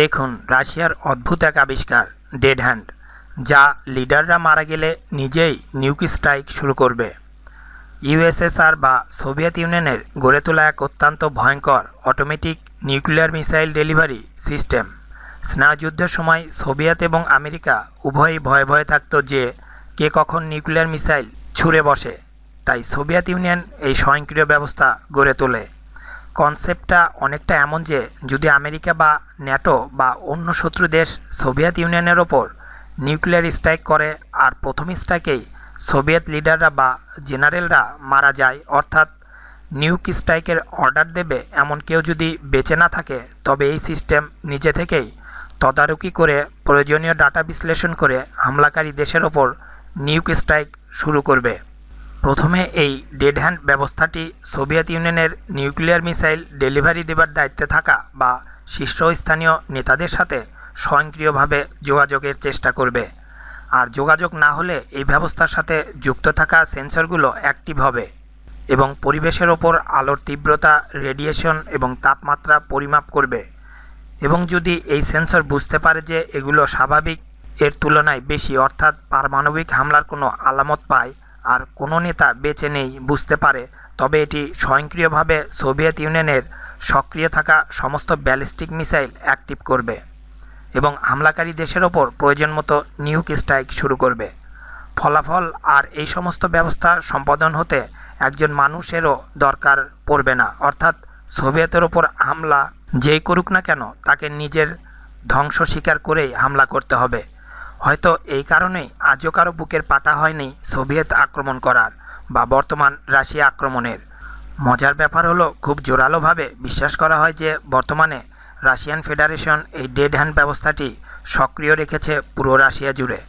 দেখুন রাশিয়ার অদ্ভুত এক আবিষ্কার ডেড হ্যান্ড যা লিডাররা মারা গেলে নিজেই নিউক স্ট্রাইক শুরু করবে ইউএসএসআর বা সোভিয়েত ইউনিয়নের গড়ে তোলা এক অত্যন্ত ভয়ঙ্কর automatic nuclear missile delivery system স্নায়ুযুদ্ধের সময় সোভিয়েত এবং আমেরিকা উভয়ই ভয়ে ভয়ে থাকত যে কে কখন নিউক্লিয়ার মিসাইল ছুঁড়ে বসে তাই সোভিয়েত ইউনিয়ন এই স্বয়ংক্রিয় ব্যবস্থা গড়ে তোলে কনসেপ্টটা অনেকটা এমন যে যদি আমেরিকা বা ন্যাটো বা অন্য শত্রু দেশ সোভিয়েত ইউনিয়নের ওপর নিউক্লিয়ার স্ট্রাইক করে আর প্রথম স্ট্রাইকেই সোভিয়েত লিডাররা বা জেনারেলরা মারা যায় অর্থাৎ নিউক স্ট্রাইকের অর্ডার দেবে এমন কেউ যদি বেঁচে না থাকে তবে এই সিস্টেম নিজে থেকেই তদারকি করে প্রয়োজনীয় ডাটা বিশ্লেষণ করে হামলাকারী দেশের ওপর নিউক স্ট্রাইক শুরু করবে প্রথমে এই ডেড হ্যান্ড ব্যবস্থাটি সোভিয়েত ইউনিয়নের নিউক্লিয়ার মিসাইল ডেলিভারি দেবার দায়িত্বে থাকা বা শীর্ষস্থানীয় নেতাদের সাথে স্বয়ংক্রিয়ভাবে যোগাযোগের চেষ্টা করবে আর যোগাযোগ না হলে এই ব্যবস্থার সাথে যুক্ত থাকা সেন্সরগুলো অ্যাক্টিভ হবে এবং পরিবেশের ওপর আলোর তীব্রতা রেডিয়েশন এবং তাপমাত্রা পরিমাপ করবে এবং যদি এই সেন্সর বুঝতে পারে যে এগুলো স্বাভাবিক এর তুলনায় বেশি অর্থাৎ পারমাণবিক হামলার কোনো আলামত পায় আর কোনো নেতা বেঁচে নেই বুঝতে পারে তবে এটি স্বয়ংক্রিয়ভাবে সোভিয়েত ইউনিয়নের সক্রিয় থাকা সমস্ত ব্যালিস্টিক মিসাইল অ্যাক্টিভ করবে এবং হামলাকারী দেশের ওপর প্রয়োজন মতো নিউক স্ট্রাইক শুরু করবে ফলাফল আর এই সমস্ত ব্যবস্থা সম্পাদন হতে একজন মানুষেরও দরকার পড়বে না অর্থাৎ সোভিয়েতের ওপর হামলা যেই করুক না কেন তাকে নিজের ধ্বংস স্বীকার করেই হামলা করতে হবে হয়তো এই কারণেই আজও কারো বুকের পাটা হয়নি সোভিয়েত আক্রমণ করার বা বর্তমান রাশিয়া আক্রমণের মজার ব্যাপার হলো খুব জোরালোভাবে বিশ্বাস করা হয় যে বর্তমানে রাশিয়ান ফেডারেশন এই ডেড হ্যান্ড ব্যবস্থাটি সক্রিয় রেখেছে পুরো রাশিয়া জুড়ে